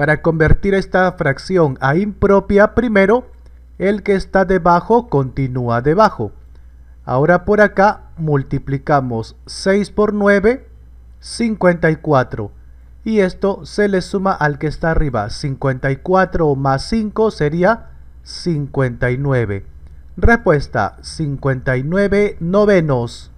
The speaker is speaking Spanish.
Para convertir esta fracción a impropia primero, el que está debajo continúa debajo. Ahora por acá multiplicamos 6 por 9, 54. Y esto se le suma al que está arriba. 54 más 5 sería 59. Respuesta 59 novenos.